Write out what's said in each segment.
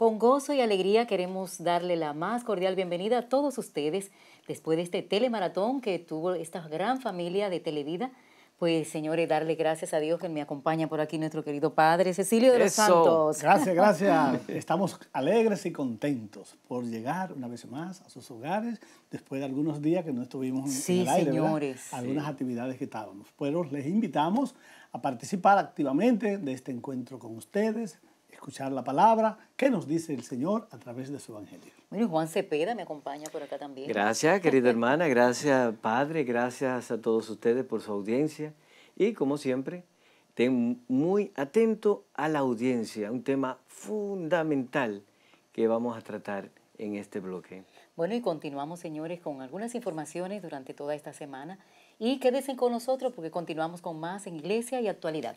Con gozo y alegría queremos darle la más cordial bienvenida a todos ustedes después de este telemaratón que tuvo esta gran familia de Televida. Pues señores, darle gracias a Dios que me acompaña por aquí nuestro querido padre Cecilio de los Santos. Gracias, gracias. Estamos alegres y contentos por llegar una vez más a sus hogares después de algunos días que no estuvimos en el aire, señores. Algunas actividades que estábamos. Pero les invitamos a participar activamente de este encuentro con ustedes escuchar la palabra que nos dice el Señor a través de su Evangelio. Bueno, Juan Cepeda me acompaña por acá también. Gracias, querida hermana, gracias, Padre, gracias a todos ustedes por su audiencia. Y como siempre, ten muy atento a la audiencia, un tema fundamental que vamos a tratar en este bloque. Bueno, y continuamos, señores, con algunas informaciones durante toda esta semana. Y quédense con nosotros porque continuamos con más en Iglesia y Actualidad.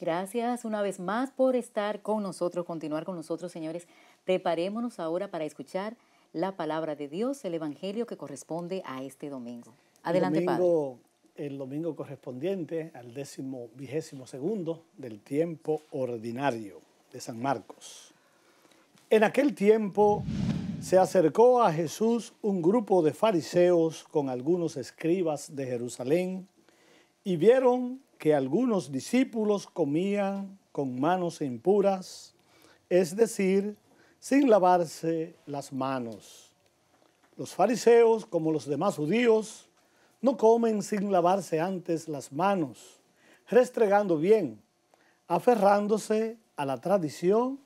Gracias una vez más por estar con nosotros, continuar con nosotros, señores. Preparémonos ahora para escuchar la palabra de Dios, el Evangelio que corresponde a este domingo. Adelante, el El domingo correspondiente al décimo vigésimo segundo del tiempo ordinario de San Marcos. En aquel tiempo se acercó a Jesús un grupo de fariseos con algunos escribas de Jerusalén y vieron que algunos discípulos comían con manos impuras, es decir, sin lavarse las manos. Los fariseos, como los demás judíos, no comen sin lavarse antes las manos, restregando bien, aferrándose a la tradición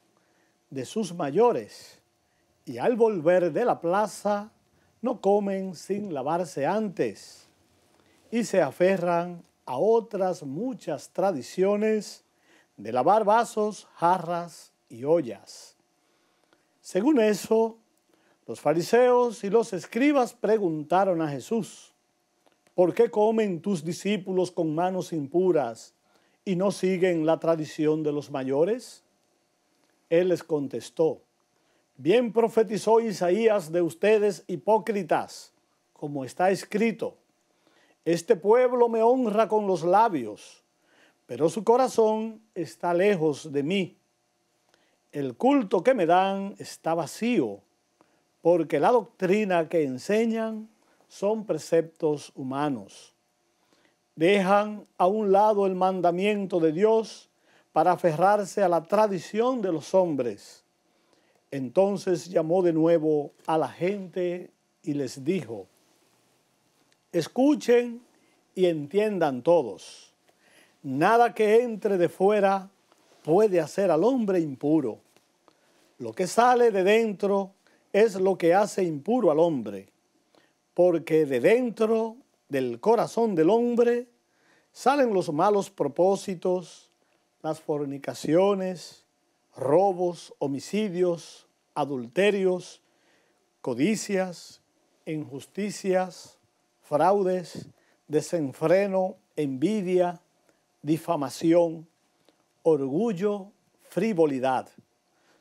de sus mayores. Y al volver de la plaza, no comen sin lavarse antes y se aferran a otras muchas tradiciones de lavar vasos, jarras y ollas. Según eso, los fariseos y los escribas preguntaron a Jesús, ¿por qué comen tus discípulos con manos impuras y no siguen la tradición de los mayores? Él les contestó, bien profetizó Isaías de ustedes hipócritas, como está escrito este pueblo me honra con los labios, pero su corazón está lejos de mí. El culto que me dan está vacío, porque la doctrina que enseñan son preceptos humanos. Dejan a un lado el mandamiento de Dios para aferrarse a la tradición de los hombres. Entonces llamó de nuevo a la gente y les dijo, Escuchen y entiendan todos. Nada que entre de fuera puede hacer al hombre impuro. Lo que sale de dentro es lo que hace impuro al hombre, porque de dentro del corazón del hombre salen los malos propósitos, las fornicaciones, robos, homicidios, adulterios, codicias, injusticias, fraudes, desenfreno, envidia, difamación, orgullo, frivolidad.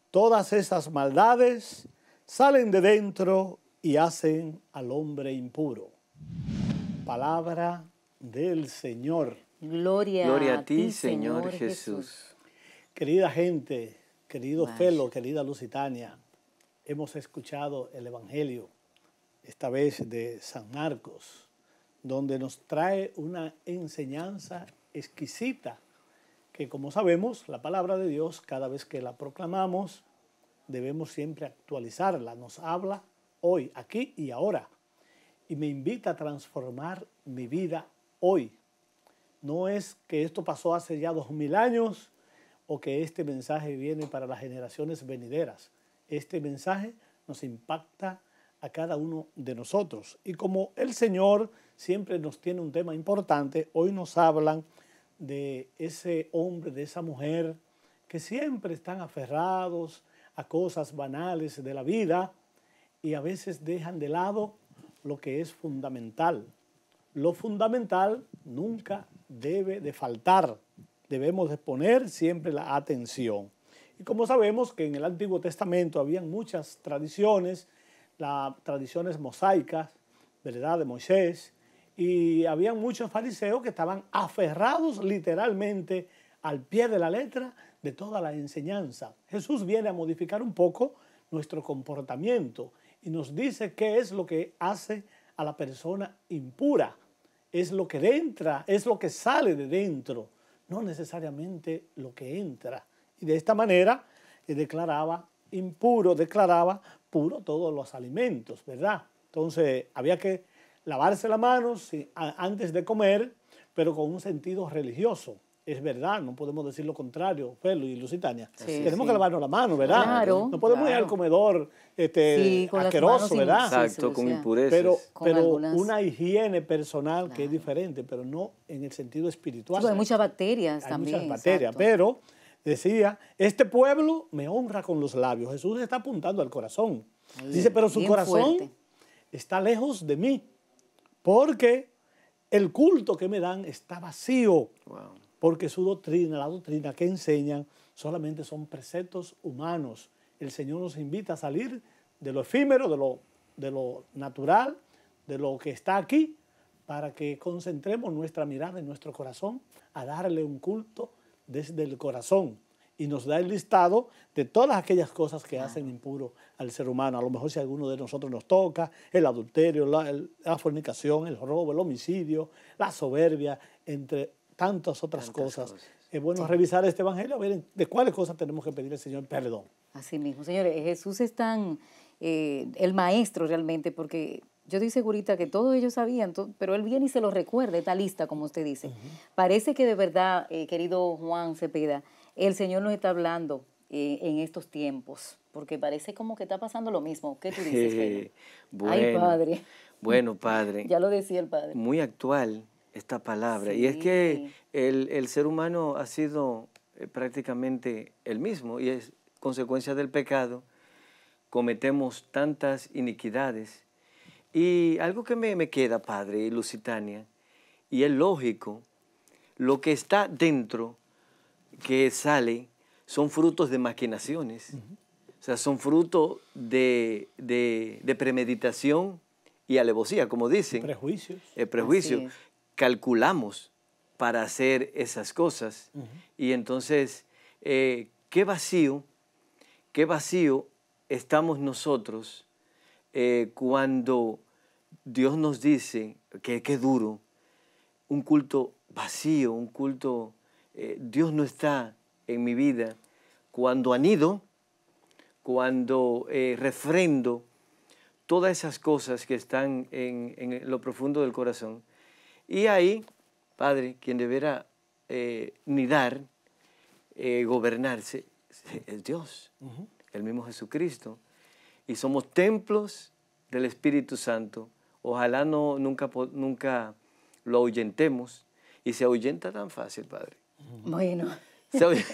Todas esas maldades salen de dentro y hacen al hombre impuro. Palabra del Señor. Gloria, a ti, Señor, Jesús. Querida gente, querido Felo, querida Lusitania, hemos escuchado el Evangelio, esta vez de San Marcos donde nos trae una enseñanza exquisita, que como sabemos, la palabra de Dios, cada vez que la proclamamos, debemos siempre actualizarla, nos habla hoy, aquí y ahora, y me invita a transformar mi vida hoy. No es que esto pasó hace ya dos mil años o que este mensaje viene para las generaciones venideras. Este mensaje nos impacta a cada uno de nosotros. Y como el Señor siempre nos tiene un tema importante. Hoy nos hablan de ese hombre, de esa mujer, que siempre están aferrados a cosas banales de la vida y a veces dejan de lado lo que es fundamental. Lo fundamental nunca debe de faltar. Debemos de poner siempre la atención. Y como sabemos que en el Antiguo Testamento habían muchas tradiciones, las tradiciones mosaicas, ¿verdad? De Moisés, y había muchos fariseos que estaban aferrados literalmente al pie de la letra de toda la enseñanza. Jesús viene a modificar un poco nuestro comportamiento y nos dice qué es lo que hace a la persona impura. Es lo que entra, es lo que sale de dentro, no necesariamente lo que entra. Y de esta manera eh, declaraba impuro, declaraba puro todos los alimentos, ¿verdad? Entonces había que lavarse las manos antes de comer, pero con un sentido religioso. Es verdad, no podemos decir lo contrario, Felo y Lusitania. Tenemos que lavarnos la mano, ¿verdad? no podemos ir al comedor este, asqueroso, ¿verdad? Exacto, con impurezas. Pero, una higiene personal que es diferente, pero no en el sentido espiritual. hay muchas bacterias hay Muchas bacterias, pero decía, este pueblo me honra con los labios. Jesús está apuntando al corazón. Dice, pero su corazón está lejos de mí. Porque el culto que me dan está vacío. Porque su doctrina, la doctrina que enseñan, solamente son preceptos humanos. El Señor nos invita a salir de lo efímero, de lo, de lo natural, de lo que está aquí, para que concentremos nuestra mirada y nuestro corazón a darle un culto desde el corazón y nos da el listado de todas aquellas cosas que hacen impuro al ser humano. A lo mejor si alguno de nosotros nos toca, el adulterio, la, fornicación, el robo, el homicidio, la soberbia, entre tantas otras cosas. Es bueno revisar este Evangelio, a ver de cuáles cosas tenemos que pedir al Señor perdón. Así mismo, señores, eh, Jesús es tan eh, el maestro realmente, porque yo estoy segurita que todos ellos sabían, pero él viene y se lo recuerda, está lista, como usted dice. Parece que de verdad, eh, querido Juan Cepeda, el Señor nos está hablando eh, en estos tiempos? Porque parece como que está pasando lo mismo. ¿Qué tú dices? Ay, padre. Bueno, padre. ya lo decía el padre. Muy actual esta palabra. Y es que el, ser humano ha sido eh, prácticamente el mismo y es consecuencia del pecado. Cometemos tantas iniquidades. Y algo que me, me queda, padre, Lusitania, y es lógico, lo que está dentro que sale son frutos de maquinaciones, o sea, son frutos de, premeditación y alevosía, como dicen. Prejuicios. Eh, prejuicios. Calculamos para hacer esas cosas. Y entonces, eh, qué vacío, qué vacío estamos nosotros eh, cuando Dios nos dice, que qué duro, un culto vacío, un culto eh, Dios no está en mi vida, cuando anido, cuando eh, refrendo todas esas cosas que están en, lo profundo del corazón. Y ahí, Padre, quien deberá eh, nidar, gobernarse, es Dios, el mismo Jesucristo. Y somos templos del Espíritu Santo. Ojalá no, nunca, nunca lo ahuyentemos. Y se ahuyenta tan fácil, Padre. Bueno.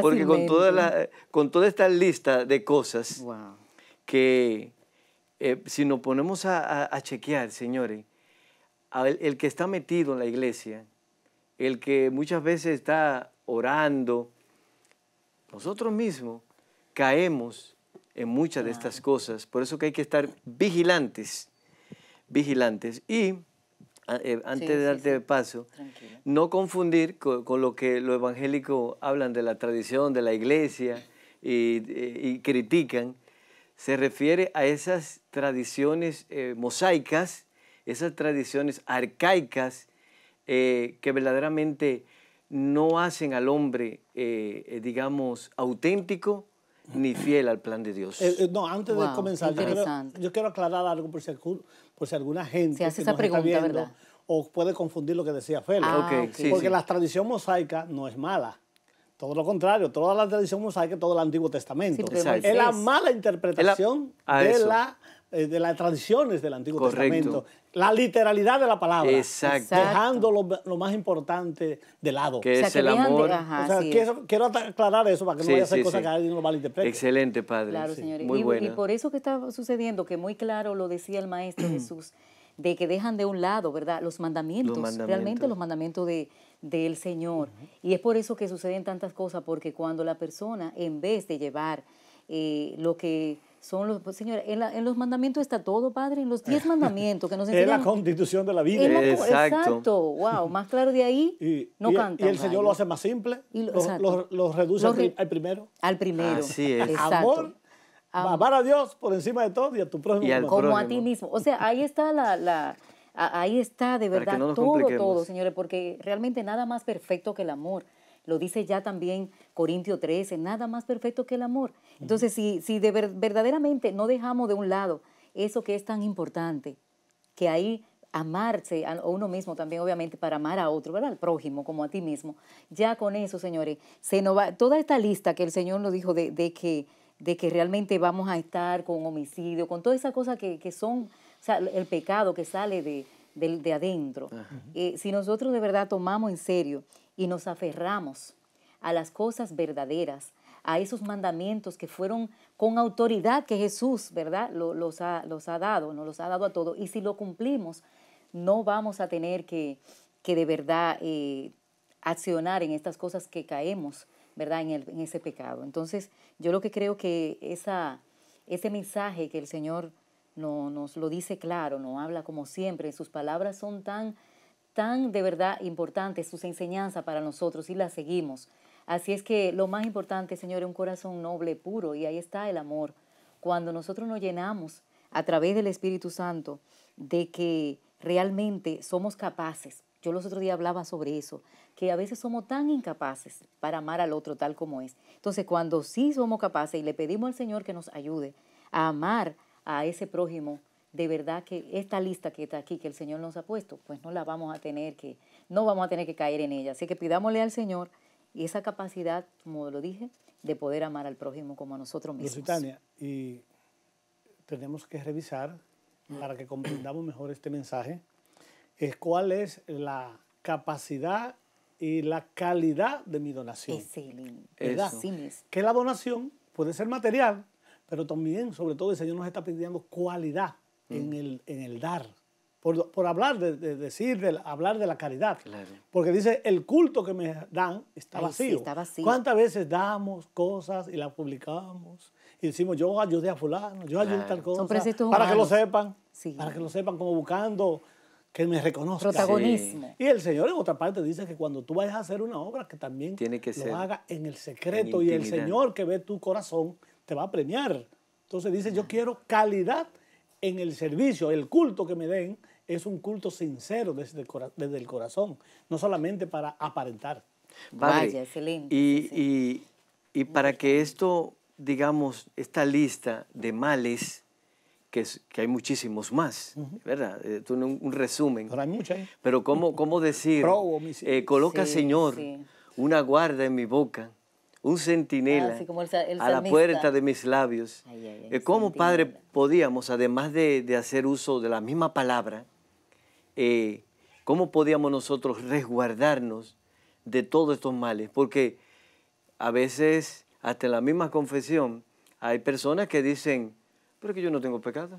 Porque con toda, la, con toda esta lista de cosas que eh, si nos ponemos a, chequear, señores, el, que está metido en la iglesia, el que muchas veces está orando, nosotros mismos caemos en muchas de estas cosas. Por eso que hay que estar vigilantes, vigilantes. Y eh, antes de darte el paso, no confundir con, lo que los evangélicos hablan de la tradición, de la iglesia y, eh, critican, se refiere a esas tradiciones eh, mosaicas, esas tradiciones arcaicas que verdaderamente no hacen al hombre, digamos, auténtico ni fiel al plan de Dios. Eh, eh, no, antes de comenzar, yo quiero, aclarar algo por si, por si alguna gente está viendo, o puede confundir lo que decía Félix. Ah, Porque la tradición mosaica no es mala. Todo lo contrario, toda la tradición mosaica, todo el Antiguo Testamento. es la mala interpretación de la eh, de las tradiciones del Antiguo Testamento, la literalidad de la palabra, Exacto. dejando lo, más importante de lado. Que es el amor. quiero, aclarar eso para que no vaya a ser cosa que alguien lo malinterprete. Excelente, padre. Claro, Muy y, bueno. y por eso que está sucediendo, que muy claro lo decía el Maestro Jesús, de que dejan de un lado, ¿verdad? Los mandamientos, realmente los mandamientos de, del Señor. Y es por eso que suceden tantas cosas, porque cuando la persona, en vez de llevar eh, lo que son los, pues, en, los mandamientos está todo, padre, en los diez mandamientos que nos enseñan. es la constitución de la vida. exacto. Wow, más claro de ahí y, no canta. Y el Señor lo hace más simple, y lo, reduce al, primero. Al primero. Amor, amar a Dios por encima de todo y a tu prójimo. como a ti mismo. O sea, ahí está la, ahí está de verdad todo, todo, señores, porque realmente nada más perfecto que el amor. Lo dice ya también Corintio 13, nada más perfecto que el amor. Entonces, si, de verdaderamente no dejamos de un lado eso que es tan importante, que ahí amarse a uno mismo también, obviamente, para amar a otro, ¿verdad? Al prójimo, como a ti mismo. Ya con eso, señores, se nos va, toda esta lista que el Señor nos dijo de, que, de que realmente vamos a estar con homicidio, con toda esa cosa que, son, el pecado que sale de, adentro. Eh, si nosotros de verdad tomamos en serio y nos aferramos a las cosas verdaderas, a esos mandamientos que fueron con autoridad que Jesús, ¿verdad? Los ha, los ha dado, nos los ha dado a todos. Y si lo cumplimos, no vamos a tener que, que de verdad eh, accionar en estas cosas que caemos, ¿verdad? En, ese pecado. Entonces, yo lo que creo que esa, ese mensaje que el Señor no, nos lo dice claro, nos habla como siempre, sus palabras son tan tan de verdad importantes sus enseñanzas para nosotros y las seguimos, Así es que lo más importante, Señor, es un corazón noble, puro, y ahí está el amor. Cuando nosotros nos llenamos a través del Espíritu Santo de que realmente somos capaces, yo los otros días hablaba sobre eso, que a veces somos tan incapaces para amar al otro tal como es. Entonces, cuando sí somos capaces y le pedimos al Señor que nos ayude a amar a ese prójimo, de verdad que esta lista que está aquí, que el Señor nos ha puesto, pues no la vamos a tener que, no vamos a tener que caer en ella. Así que pidámosle al Señor y esa capacidad, como lo dije, de poder amar al prójimo como a nosotros pues, mismos. Lusitania, y tenemos que revisar para que comprendamos mejor este mensaje, es cuál es la capacidad y la calidad de mi donación. Excelente. Que la donación puede ser material, pero también, sobre todo, el Señor nos está pidiendo cualidad en, mm. el, en el dar por, hablar, de, decir, de, hablar de la caridad. Porque dice, el culto que me dan está, vacío. ¿Cuántas veces damos cosas y las publicamos? Y decimos, yo ayudé a fulano, yo ayudé a tal cosa. para que lo sepan, para que lo sepan, como buscando que me reconozcan. Protagonismo. Y el Señor en otra parte dice que cuando tú vayas a hacer una obra, que también lo haga en el secreto y el Señor que ve tu corazón te va a premiar. Entonces dice, yo quiero calidad en el servicio, el culto que me den es un culto sincero desde el, desde el corazón, no solamente para aparentar. Vaya, excelente. Y, y, para que esto, digamos, esta lista de males, que, que hay muchísimos más, ¿verdad? Eh, tú, un, resumen. Pero hay Pero ¿cómo, cómo decir? Eh, coloca, Señor, una guarda en mi boca, un centinela ah, a la puerta de mis labios. Eh, ¿Cómo, Padre, podíamos, además de, de hacer uso de la misma palabra, eh, cómo podíamos nosotros resguardarnos de todos estos males. Porque a veces, hasta en la misma confesión, hay personas que dicen, pero es que yo no tengo pecado.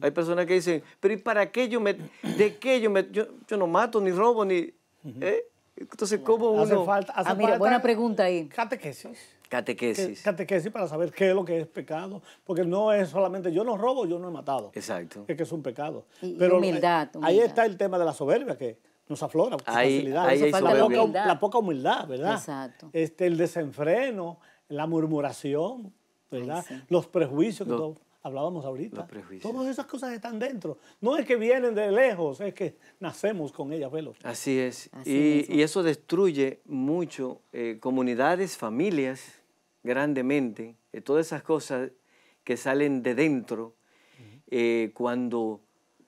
Hay personas que dicen, pero ¿y para qué yo me, de qué yo me, yo, no mato, ni robo, ni... Eh?". Entonces, ¿cómo uno...? Hace ah, falta, mira, buena pregunta ahí. Catequesis. Catequesis. Catequesis para saber qué es lo que es pecado, porque no es solamente yo no robo, yo no he matado. Exacto. Es que es un pecado. humildad, ahí está el tema de la soberbia que nos aflora facilidad. Ahí la, poca, humildad, ¿verdad? Exacto. Este, el desenfreno, la murmuración, ¿verdad? Los prejuicios. que todo hablábamos ahorita. Todas esas cosas están dentro. No es que vienen de lejos, es que nacemos con ellas, velo. Así es. y, eso destruye mucho eh, comunidades, familias, grandemente. Eh, todas esas cosas que salen de dentro, eh, cuando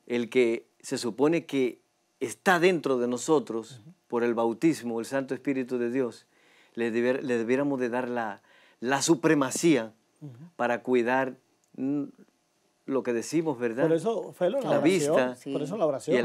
el que se supone que está dentro de nosotros por el bautismo, el Santo Espíritu de Dios, le, debiéramos de dar la, supremacía para cuidar lo que decimos, ¿verdad? Por eso fue la, vista por eso la oración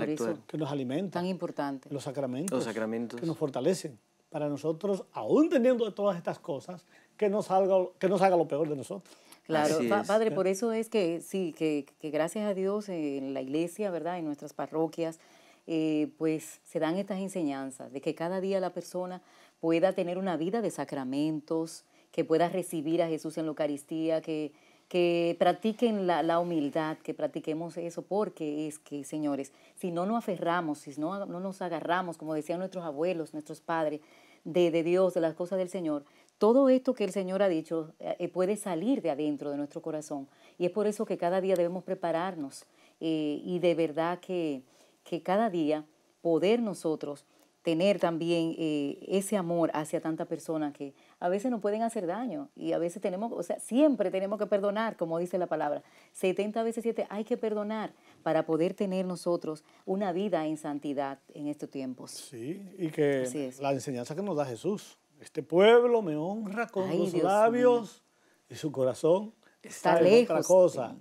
que nos alimenta. Tan importante. Los sacramentos, los sacramentos que nos fortalecen para nosotros, aún teniendo todas estas cosas, que nos salga, que nos lo peor de nosotros. Claro, padre, por eso es que sí, que, gracias a Dios en la iglesia, ¿verdad? En nuestras parroquias, eh, pues se dan estas enseñanzas de que cada día la persona pueda tener una vida de sacramentos, que pueda recibir a Jesús en la Eucaristía, que, que practiquen la, humildad, que practiquemos eso, porque es que, señores, si no nos aferramos, si no, nos agarramos, como decían nuestros abuelos, nuestros padres, de, Dios, de las cosas del Señor, todo esto que el Señor ha dicho eh, eh, puede salir de adentro de nuestro corazón. Y es por eso que cada día debemos prepararnos eh, y de verdad que, que cada día poder nosotros tener también eh, ese amor hacia tanta persona que a veces nos pueden hacer daño y a veces tenemos, o sea, siempre tenemos que perdonar, como dice la palabra. 70 veces 7 hay que perdonar para poder tener nosotros una vida en santidad en estos tiempos. Sí, y que la enseñanza que nos da Jesús, este pueblo me honra con sus labios y su corazón está, lejos. otra cosa.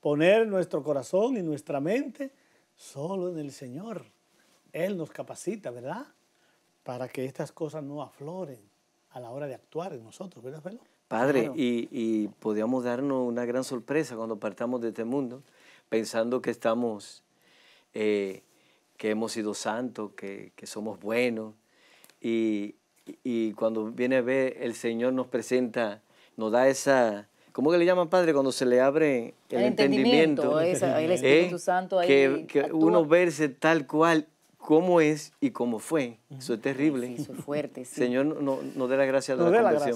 Poner nuestro corazón y nuestra mente solo en el Señor. Él nos capacita, ¿verdad? Para que estas cosas no afloren a la hora de actuar en nosotros, ¿verdad, velo? Padre, y, y podíamos darnos una gran sorpresa cuando partamos de este mundo, pensando que estamos, eh, que hemos sido santos, que, que somos buenos, y, y cuando viene a ver, el Señor nos presenta, nos da esa, ¿cómo que le llaman padre? Cuando se le abre el, entendimiento, eh, Santo que, que uno verse tal cual cómo es y cómo fue. Eso es terrible. eso es fuerte. Sí. Señor, no dé la gracia de la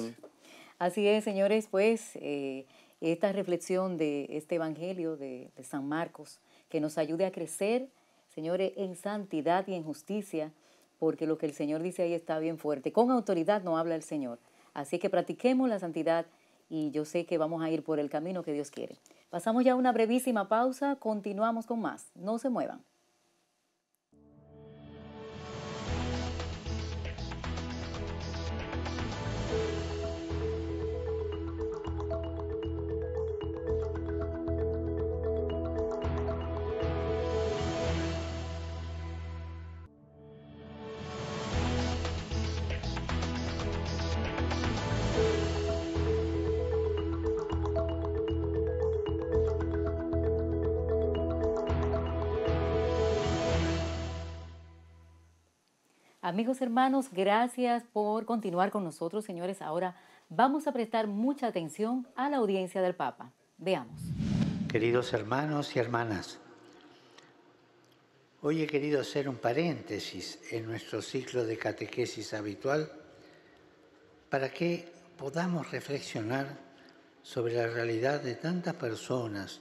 Así es, señores, pues eh, esta reflexión de este Evangelio de, San Marcos, que nos ayude a crecer, señores, en santidad y en justicia, porque lo que el Señor dice ahí está bien fuerte. Con autoridad no habla el Señor. Así que practiquemos la santidad y yo sé que vamos a ir por el camino que Dios quiere. Pasamos ya a una brevísima pausa, continuamos con más. No se muevan. Amigos hermanos, gracias por continuar con nosotros, señores. Ahora vamos a prestar mucha atención a la audiencia del Papa. Veamos. Queridos hermanos y hermanas, hoy he querido hacer un paréntesis en nuestro ciclo de catequesis habitual para que podamos reflexionar sobre la realidad de tantas personas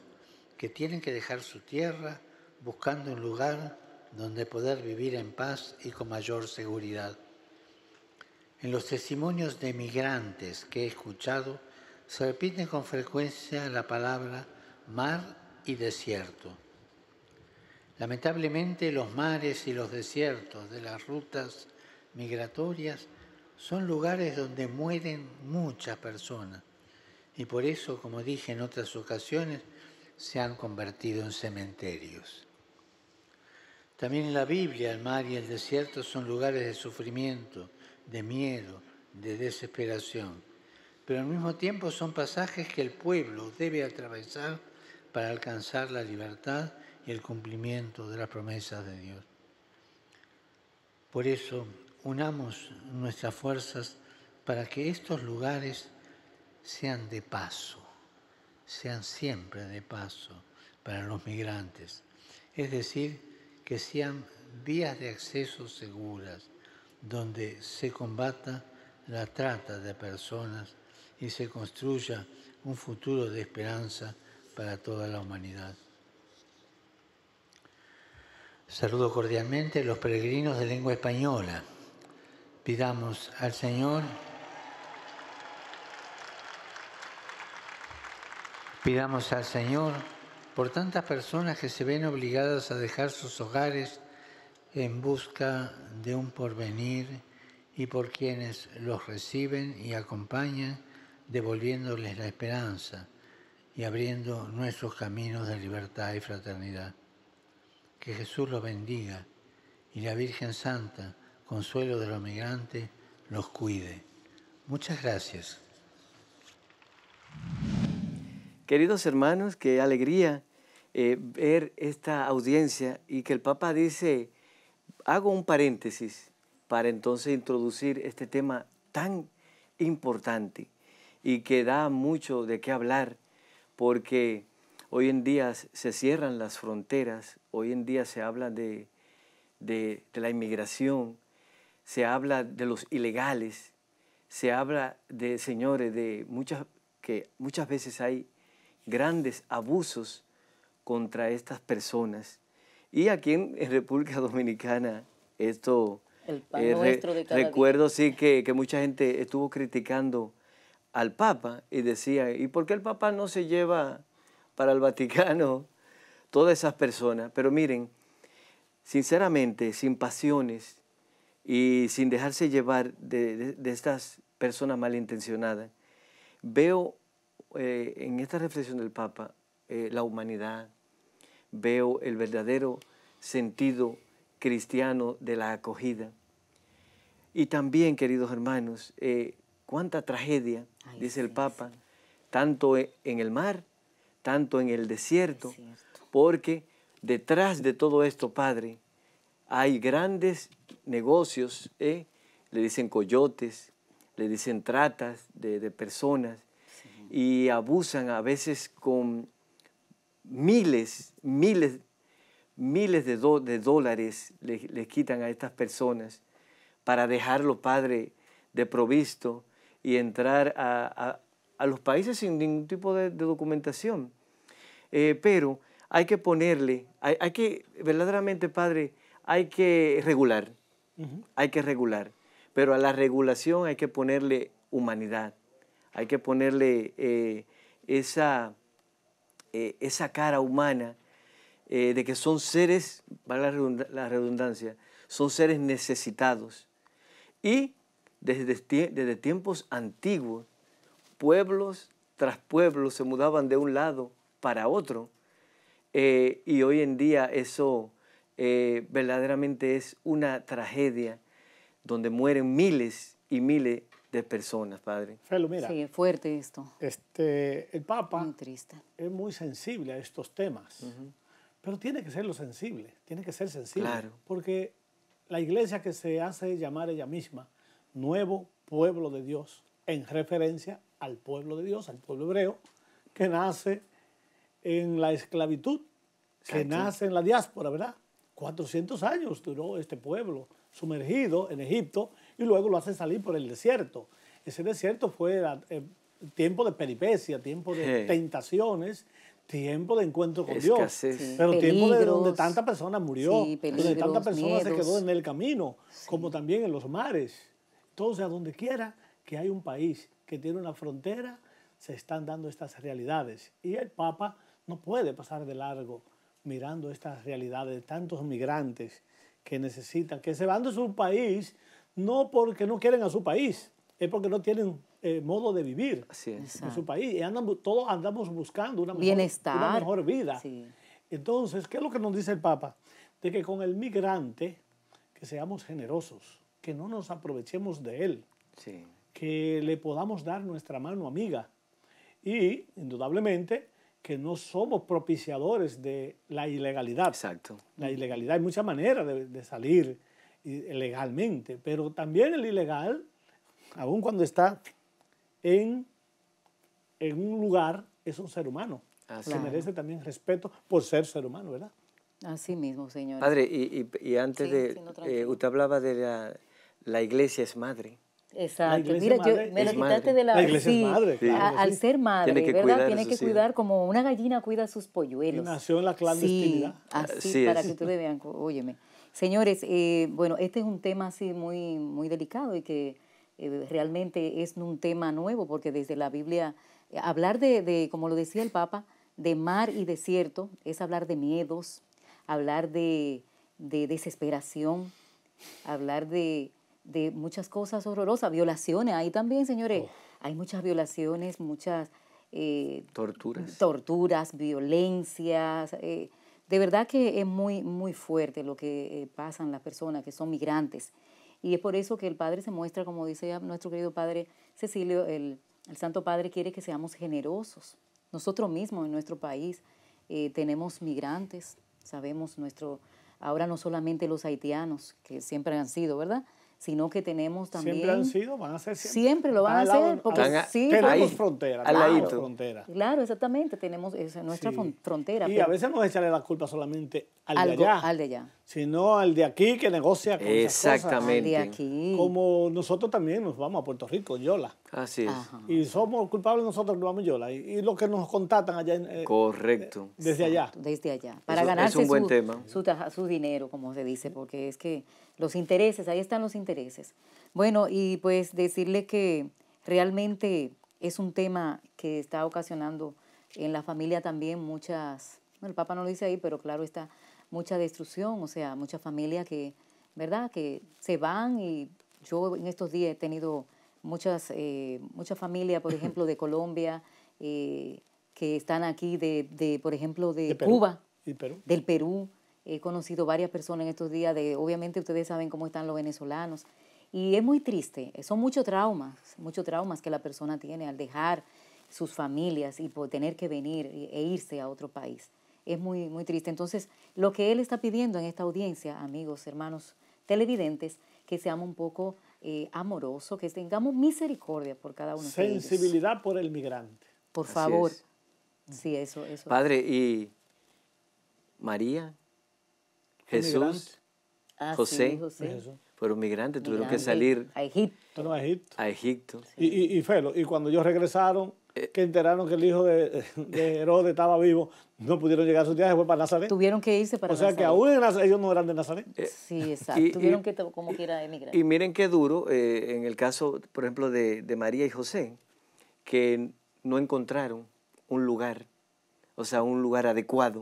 que tienen que dejar su tierra buscando un lugar donde poder vivir en paz y con mayor seguridad. En los testimonios de migrantes que he escuchado, se repite con frecuencia la palabra mar y desierto. Lamentablemente los mares y los desiertos de las rutas migratorias son lugares donde mueren muchas personas y por eso, como dije en otras ocasiones, se han convertido en cementerios. También en la Biblia el mar y el desierto son lugares de sufrimiento, de miedo, de desesperación, pero al mismo tiempo son pasajes que el pueblo debe atravesar para alcanzar la libertad y el cumplimiento de las promesas de Dios. Por eso, unamos nuestras fuerzas para que estos lugares sean de paso, sean siempre de paso para los migrantes. Es decir, que sean vías de acceso seguras, donde se combata la trata de personas y se construya un futuro de esperanza para toda la humanidad. Saludo cordialmente a los peregrinos de lengua española. Pidamos al Señor, pidamos al Señor por tantas personas que se ven obligadas a dejar sus hogares en busca de un porvenir y por quienes los reciben y acompañan, devolviéndoles la esperanza y abriendo nuestros caminos de libertad y fraternidad. Que Jesús los bendiga y la Virgen Santa, consuelo de los migrantes, los cuide. Muchas gracias. Queridos hermanos, qué alegría eh, ver esta audiencia y que el Papa dice, hago un paréntesis para entonces introducir este tema tan importante y que da mucho de qué hablar, porque hoy en día se cierran las fronteras, hoy en día se habla de, de la inmigración, se habla de los ilegales, se habla de señores, de muchas que muchas veces hay grandes abusos contra estas personas. Y aquí en, República Dominicana, esto... El eh, Recuerdo, sí, que, mucha gente estuvo criticando al Papa y decía, ¿y por qué el Papa no se lleva para el Vaticano todas esas personas? Pero miren, sinceramente, sin pasiones y sin dejarse llevar de estas personas malintencionadas, veo eh, en esta reflexión del Papa eh, la humanidad, veo el verdadero sentido cristiano de la acogida. Y también, queridos hermanos, eh, cuánta tragedia, dice el Papa, tanto e, en el mar, tanto en el desierto, porque detrás de todo esto, Padre, hay grandes negocios, le dicen coyotes, le dicen tratas de personas, y abusan a veces con miles, miles, miles de, dólares les, quitan a estas personas para dejarlo, Padre, de provisto y entrar a, los países sin ningún tipo de, documentación. Eh, pero hay que ponerle, hay, que, verdaderamente, Padre, hay que regular, hay que regular, pero a la regulación hay que ponerle humanidad, hay que ponerle eh, esa, eh, esa, cara humana eh, de que son seres, para la redundancia, son seres necesitados. Y desde, desde tiempos antiguos, pueblos tras pueblos se mudaban de un lado para otro. y hoy en día eso verdaderamente es una tragedia donde mueren miles y miles de personas, Padre. Felo, mira. Sí, fuerte esto. Este, el Papa es muy sensible a estos temas, pero tiene que ser lo sensible, tiene que ser sensible. Porque la iglesia que se hace llamar ella misma Nuevo Pueblo de Dios, en referencia al pueblo de Dios, al pueblo hebreo, que nace en la esclavitud, que nace en la diáspora, ¿verdad? 400 años duró este pueblo sumergido en Egipto y luego lo hace salir por el desierto. Ese desierto fue eh, tiempo de peripecia, tiempo de tentaciones, tiempo de encuentro con Dios, pero tiempo de donde tanta persona murió, donde tanta persona se quedó en el camino, como también en los mares. Entonces, a donde quiera que hay un país que tiene una frontera, se están dando estas realidades. Y el Papa no puede pasar de largo mirando estas realidades de tantos migrantes que necesitan, que se van de su país no porque no quieren a su país, es porque no tienen eh, modo de vivir en su país. Y todos andamos buscando una mejor, Bienestar. vida. Entonces, ¿qué es lo que nos dice el Papa? De que con el migrante, que seamos generosos, que no nos aprovechemos de él, que le podamos dar nuestra mano amiga y, indudablemente, que no somos propiciadores de la ilegalidad. Exacto. La ilegalidad, hay muchas maneras de, de salir legalmente, pero también el ilegal, aun cuando está en, en un lugar, es un ser humano. Se merece también respeto por ser ser humano, ¿verdad? Así mismo, señor. Padre, y, antes de... Eh, usted hablaba de la, iglesia es madre. Exacto. Mira, yo, me lo de la. iglesia madre. al ser madre, Tiene que Cuidar Tiene que cuidar como una gallina cuida sus polluelos. Y nació en la clandestinidad. así, para que ustedes vean, óyeme. Señores, eh, bueno, este es un tema así muy, muy delicado y que eh, realmente es un tema nuevo, porque desde la Biblia, eh, hablar de, de, como lo decía el Papa, de mar y desierto es hablar de miedos, hablar de, de desesperación, hablar de, de, muchas cosas horrorosas, violaciones. Ahí también, señores, oh. hay muchas violaciones, muchas... torturas. Torturas, violencias. Eh, de verdad que es muy, muy fuerte lo que eh, pasan las personas que son migrantes. Y es por eso que el Padre se muestra, como dice nuestro querido Padre Cecilio, el, Santo Padre quiere que seamos generosos. Nosotros mismos en nuestro país eh, tenemos migrantes, sabemos nuestro, ahora no solamente los haitianos, que siempre han sido, ¿verdad? sino que tenemos también... Siempre han sido, van a ser siempre. Siempre lo van a hacer, porque tenemos frontera, claro, Claro, exactamente, tenemos nuestra frontera. Y a veces no es echarle la culpa solamente al de allá, sino al de aquí que negocia con Exactamente. de aquí. Como nosotros también nos vamos a Puerto Rico, Yola. Así es. Y somos culpables nosotros que vamos a Yola. Y, lo los que nos contactan allá. en eh, Correcto. desde allá. Desde allá. Para ganarse Su, su dinero, como se dice, porque es que los intereses, ahí están los intereses. Bueno, y pues decirle que realmente es un tema que está ocasionando en la familia también muchas, el Papa no lo dice ahí, pero claro está, mucha destrucción, o sea, muchas familias que, ¿verdad?, que se van y yo en estos días he tenido muchas, eh, muchas familias, por ejemplo, de Colombia, eh, que están aquí, de, por ejemplo, de, Cuba, del Perú, He conocido varias personas en estos días de, obviamente ustedes saben cómo están los venezolanos. Y es muy triste, son muchos traumas, muchos traumas que la persona tiene al dejar sus familias y por tener que venir e, e irse a otro país. Es muy, muy triste. Entonces, lo que él está pidiendo en esta audiencia, amigos, hermanos televidentes, que seamos un poco eh, amorosos, que tengamos misericordia por cada uno. Sensibilidad de ellos. por el migrante. Por favor. Sí, eso, eso. Padre, y María, Jesús, ah, José, fueron migrantes, tuvieron que salir a Egipto. a Egipto. Y, y, y cuando ellos regresaron, eh. que enteraron que el hijo de, de Herodes estaba vivo, no pudieron llegar a su viaje, fue para Nazaret. Tuvieron que irse para Nazaret. O sea que aún ellos no eran de Nazaret. Eh, sí, exacto. tuvieron que, como a emigrar. Y miren qué duro, eh, en el caso, por ejemplo, de, de María y José, que no encontraron un lugar, o sea, un lugar adecuado.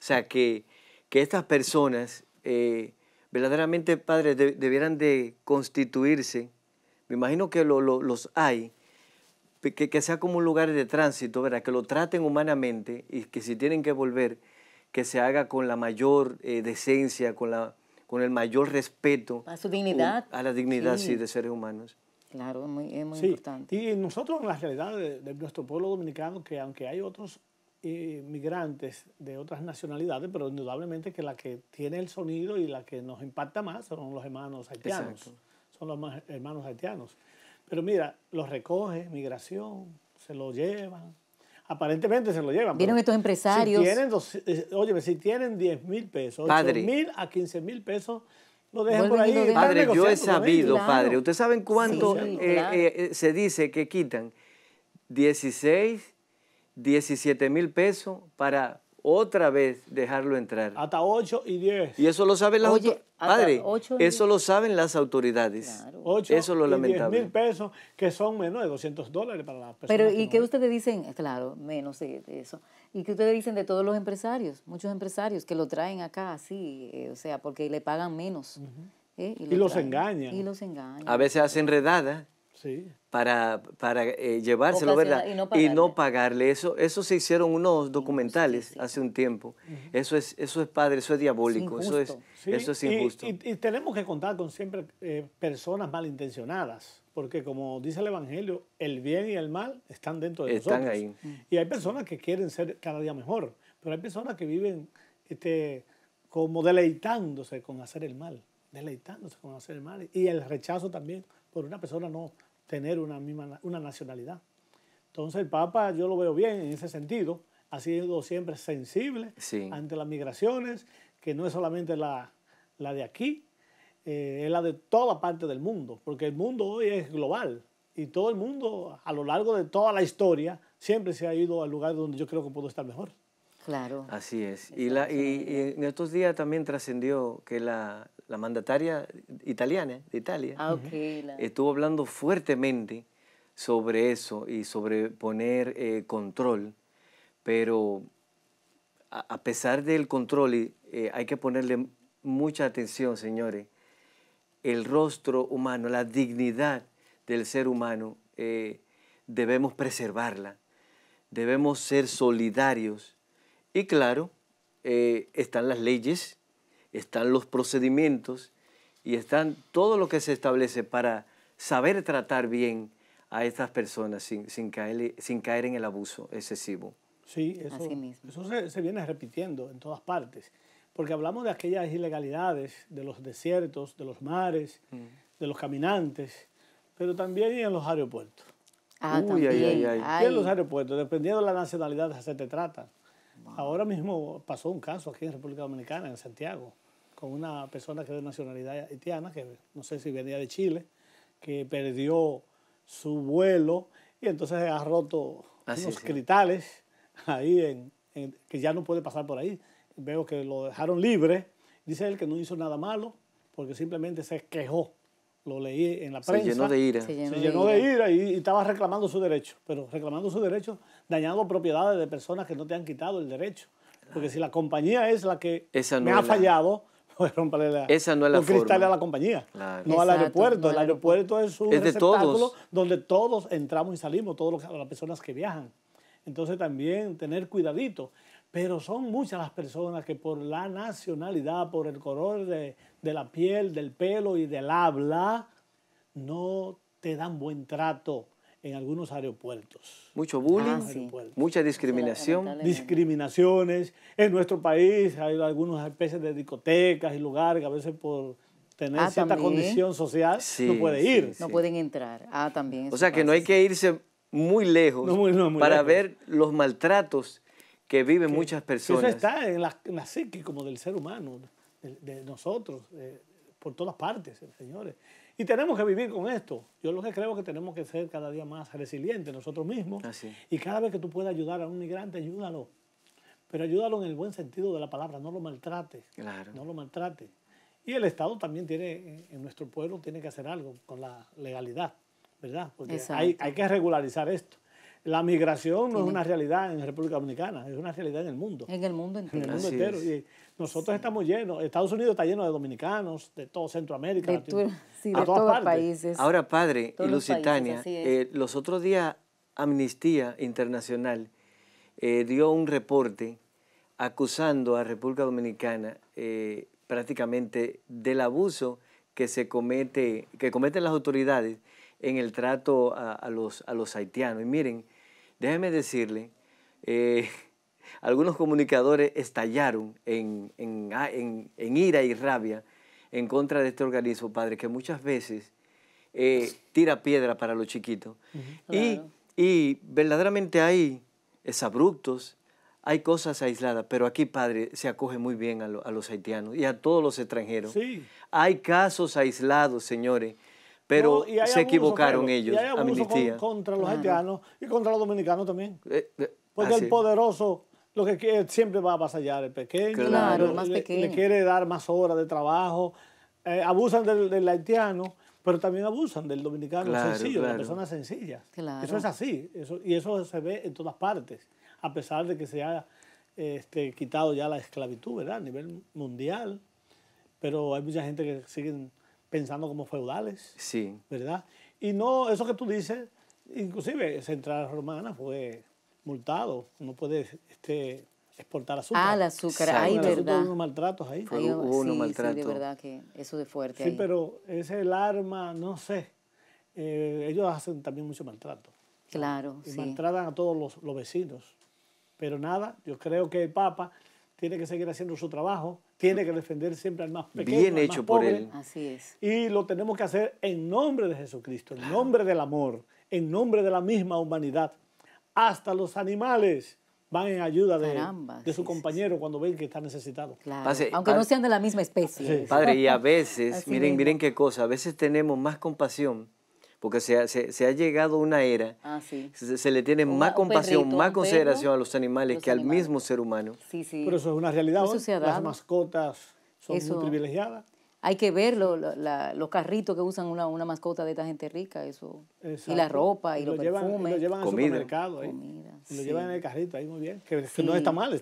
O sea, que que estas personas eh, verdaderamente, padres, debieran de constituirse, me imagino que los hay, que, sea como un lugar de tránsito, que lo traten humanamente y que si tienen que volver, que se haga con la mayor eh, decencia, con, la, con el mayor respeto. A su dignidad. a la dignidad, sí. de seres humanos. Claro, es muy importante. Y nosotros, en la realidad de, nuestro pueblo dominicano, que aunque hay otros eh, migrantes de otras nacionalidades, pero indudablemente que la que tiene el sonido y la que nos impacta más son los hermanos haitianos. Son los hermanos haitianos. Pero mira, los recoge migración, se lo llevan. Aparentemente se lo llevan. Vieron estos empresarios. Eh, si tienen, oye, si tienen 10 mil pesos, Padre. mil a 15 mil pesos, lo dejan por ahí. Padre, yo he sabido, padre. usted saben cuánto eh, se dice que quitan 16 17 mil pesos para otra vez dejarlo entrar. Hasta 8 y 10. Y eso lo saben las autoridades. Padre, eso lo saben las autoridades. eso y mil pesos que son menos de 200 dólares para las personas. Pero, ¿y qué ustedes dicen? Eh, claro, menos de eso. ¿Y qué ustedes dicen de todos los empresarios? Muchos empresarios que lo traen acá así, eh, o sea, porque le pagan menos. Eh, y, los engañan. Y los engañan. A veces hacen redadas. Sí para, para eh, llevárselo, ¿verdad? Y no, pagarle. Eso, eso se hicieron unos documentales hace un tiempo. Eso es, eso es padre, eso es diabólico, eso es, eso es injusto. Y, tenemos que contar con siempre eh, personas malintencionadas, porque como dice el Evangelio, el bien y el mal están dentro de están nosotros. Están ahí. Y hay personas que quieren ser cada día mejor, pero hay personas que viven este, como deleitándose con hacer el mal, deleitándose con hacer el mal. Y el rechazo también por una persona no tener una misma una nacionalidad. Entonces el Papa yo lo veo bien en ese sentido, ha sido siempre sensible ante las migraciones, que no es solamente la, la de aquí, eh, es la de toda parte del mundo, porque el mundo hoy es global y todo el mundo a lo largo de toda la historia siempre se ha ido al lugar donde yo creo que puedo estar mejor. Claro. Así es. Y, en estos días también trascendió que la, mandataria italiana, de Italia, ah, estuvo hablando fuertemente sobre eso y sobre poner eh, control, pero a, pesar del control, eh, hay que ponerle mucha atención, señores, el rostro humano, la dignidad del ser humano, eh, debemos preservarla, debemos ser solidarios y claro, eh, están las leyes, están los procedimientos y están todo lo que se establece para saber tratar bien a estas personas sin, caer, sin caer en el abuso excesivo. Sí, eso, eso se, se, viene repitiendo en todas partes, porque hablamos de aquellas ilegalidades, de los desiertos, de los mares, mm. de los caminantes, pero también en los aeropuertos. Ah, también. en los aeropuertos, dependiendo de la nacionalidad, se te trata. Ahora mismo pasó un caso aquí en República Dominicana, en Santiago, con una persona que es de nacionalidad haitiana, que no sé si venía de Chile, que perdió su vuelo y entonces ha roto ah, los unos cristales ahí en, que ya no puede pasar por ahí. Veo que lo dejaron libre. Dice él que no hizo nada malo porque simplemente se quejó. Lo leí en la prensa. Se llenó de ira. Se llenó, de ira, y, estaba reclamando su derecho. Pero reclamando su derecho dañando propiedades de personas que no te han quitado el derecho. Porque si la compañía es la que me ha fallado, pues romperle la, Esa no es la los cristales a la compañía, no al aeropuerto. el aeropuerto es un donde todos entramos y salimos, todas las personas que viajan. Entonces también tener cuidadito. Pero son muchas las personas que por la nacionalidad, por el color de la piel, del pelo y del habla, no te dan buen trato en algunos aeropuertos. Mucho bullying, ah, mucha discriminación. Discriminaciones. En nuestro país hay algunas especies de discotecas y lugares que a veces por tener ah, cierta condición social no puede ir. no pueden entrar. Ah, también. O sea que no hay que irse muy lejos para ver los maltratos que viven muchas personas. Eso está en la, en psique como del ser humano, de, nosotros, eh, por todas partes, señores. Y tenemos que vivir con esto. Yo lo que creo es que tenemos que ser cada día más resilientes nosotros mismos. Y cada vez que tú puedas ayudar a un migrante, ayúdalo. Pero ayúdalo en el buen sentido de la palabra, no lo maltrates. No lo maltrates. Y el Estado también tiene, en nuestro pueblo, tiene que hacer algo con la legalidad, ¿verdad? Porque hay, hay, que regularizar esto la migración no es una realidad en la República Dominicana, es una realidad en el mundo. En el mundo entero. En el mundo entero. Y nosotros estamos llenos, Estados Unidos está lleno de dominicanos, de todo Centroamérica, de, sí, de todos los países. Ahora, padre y Lusitania, eh, los, otros días Amnistía Internacional eh, dio un reporte acusando a República Dominicana eh, prácticamente del abuso que se comete, que cometen las autoridades en el trato a, los, a los haitianos. Y miren, déjenme decirle, eh, algunos comunicadores estallaron ah, en, ira y rabia en contra de este organismo, Padre, que muchas veces eh, tira piedra para los chiquitos. y, verdaderamente hay es abruptos, hay cosas aisladas, pero aquí, Padre, se acoge muy bien a, los haitianos y a todos los extranjeros. Hay casos aislados, señores, pero se equivocaron ellos, y hay contra los haitianos y contra los dominicanos también. Eh, eh, Porque el poderoso lo que siempre va a avasallar el pequeño. Claro, Le, quiere dar más horas de trabajo. Eh, abusan del, haitiano, pero también abusan del dominicano sencillo, de la personas sencillas. Eso es así, eso, y eso se ve en todas partes, a pesar de que se ha este, quitado ya la esclavitud, ¿verdad? A nivel mundial, pero hay mucha gente que siguen pensando como feudales. Sí. ¿Verdad? Y no, eso que tú dices, inclusive Central Romana fue multado, no puede este, exportar azúcar. Ah, el azúcar, ahí, verdad. Hubo unos maltratos ahí. Fue, hubo, unos maltratos. Sí, de verdad que eso de fuerte Sí, pero es el arma, no sé. Eh, ellos hacen también mucho maltrato. Claro, y Maltratan a todos los, los vecinos. Pero nada, yo creo que el Papa tiene que seguir haciendo su trabajo, tiene que defender siempre al más pequeño. Bien hecho más por él. Así es. Y lo tenemos que hacer en nombre de Jesucristo, en nombre del amor, en nombre de la misma humanidad. Hasta los animales van en ayuda de, su compañero cuando ven que está necesitado. Aunque no sean de la misma especie. Padre, y a veces, miren, miren qué cosa, a veces tenemos más compasión porque se ha, se, ha llegado una era, ah, sí. se, le tiene más compasión, más consideración a los animales que al mismo ser humano. Pero eso es una realidad. Las mascotas son muy privilegiadas. Hay que ver los carritos que usan una, mascota de esta gente rica, eso. Y la ropa, y, los perfumes. lo llevan al supermercado. ¿eh? lo llevan en el carrito, ahí muy bien. Que, no está mal,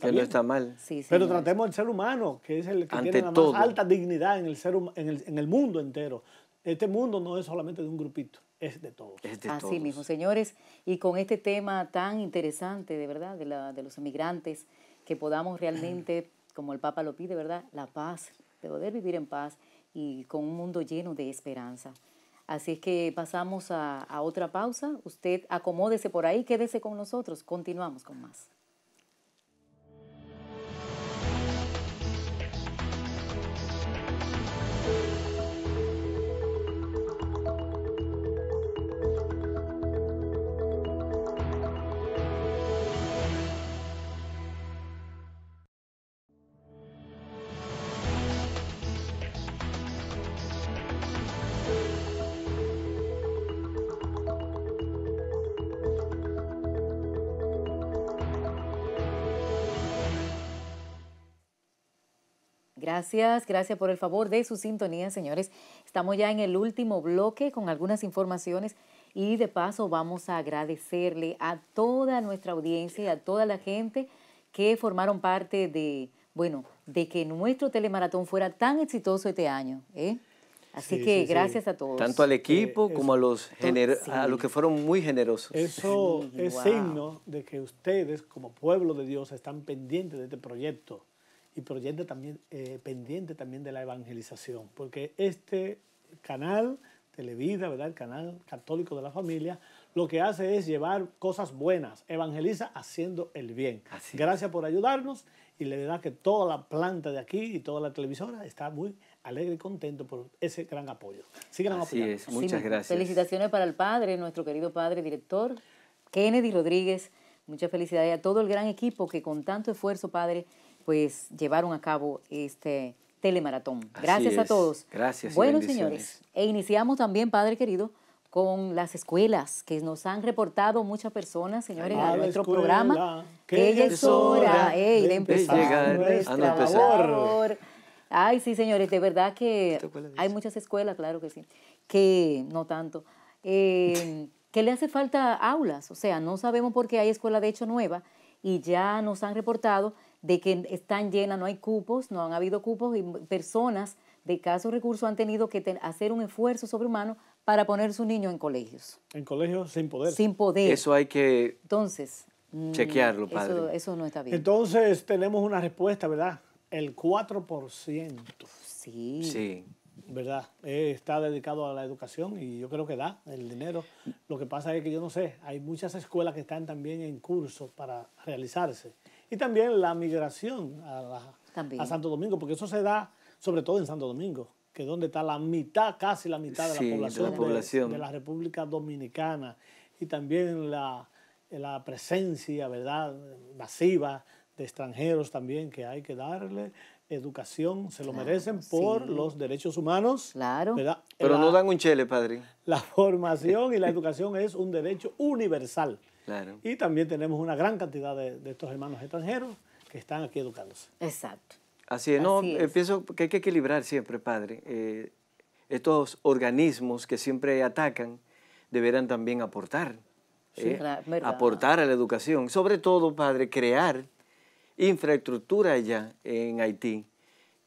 Pero tratemos al ser humano, que es el que tiene la más alta dignidad en el, ser, en el, en el mundo entero. Este mundo no es solamente de un grupito es de todos. Así mismo, señores. Y con este tema tan interesante, de verdad, de, la, los emigrantes, que podamos realmente, como el Papa lo pide, ¿verdad? La paz, de poder vivir en paz y con un mundo lleno de esperanza. Así es que pasamos a, a otra pausa. Usted acomódese por ahí, quédese con nosotros. Continuamos con más. Gracias, gracias por el favor de su sintonía, señores. Estamos ya en el último bloque con algunas informaciones y de paso vamos a agradecerle a toda nuestra audiencia y a toda la gente que formaron parte de, bueno, de que nuestro telemaratón fuera tan exitoso este año. ¿eh? Así que gracias a todos. Tanto al equipo eh, como a los, a los que fueron muy generosos. Eso es signo de que ustedes como pueblo de Dios están pendientes de este proyecto y también, eh, pendiente también de la evangelización, porque este canal, Televida, ¿verdad? el canal católico de la familia, lo que hace es llevar cosas buenas, evangeliza haciendo el bien. Gracias por ayudarnos y le verdad que toda la planta de aquí y toda la televisora está muy alegre y contento por ese gran apoyo. Sigan Así Es, muchas gracias. Felicitaciones para el padre, nuestro querido padre director, Kennedy Rodríguez. Muchas felicidades a todo el gran equipo que con tanto esfuerzo, padre, pues llevaron a cabo este telemaratón. Gracias a todos. Gracias. Bueno, señores, e iniciamos también, Padre querido, con las escuelas que nos han reportado muchas personas, señores, a, nuestro programa. Que ella es hora la de empezar, a Ay, sí, señores, de verdad que hay muchas escuelas, claro que sí, que no tanto, eh, que le hace falta aulas, o sea, no sabemos por qué hay escuela de hecho nueva y ya nos han reportado de que están llenas, no hay cupos, no han habido cupos y personas de caso recurso han tenido que hacer un esfuerzo sobrehumano para poner sus niños en colegios. En colegios sin poder. Sin poder. Eso hay que Entonces, mm, chequearlo, padre. Eso, no está bien. Entonces tenemos una respuesta, ¿verdad? El 4%. Sí. Sí. ¿Verdad? Eh, está dedicado a la educación y yo creo que da el dinero. Lo que pasa es que yo no sé, hay muchas escuelas que están también en curso para realizarse y también la migración a, Santo Domingo, porque eso se da sobre todo en Santo Domingo, que es donde está la mitad, casi la mitad de la población, de la, República Dominicana y también la, presencia, ¿verdad?, masiva de extranjeros también que hay que darle educación, se lo merecen por los derechos humanos. Claro. Pero no dan un chele, padre. La formación y la educación es un derecho universal. Y también tenemos una gran cantidad de, estos hermanos extranjeros que están aquí educándose. Exacto. Así es, no, pienso que hay que equilibrar siempre, padre. Eh, estos organismos que siempre atacan deberán también aportar, ¿eh? aportar a la educación. Sobre todo, padre, crear infraestructura allá en Haití,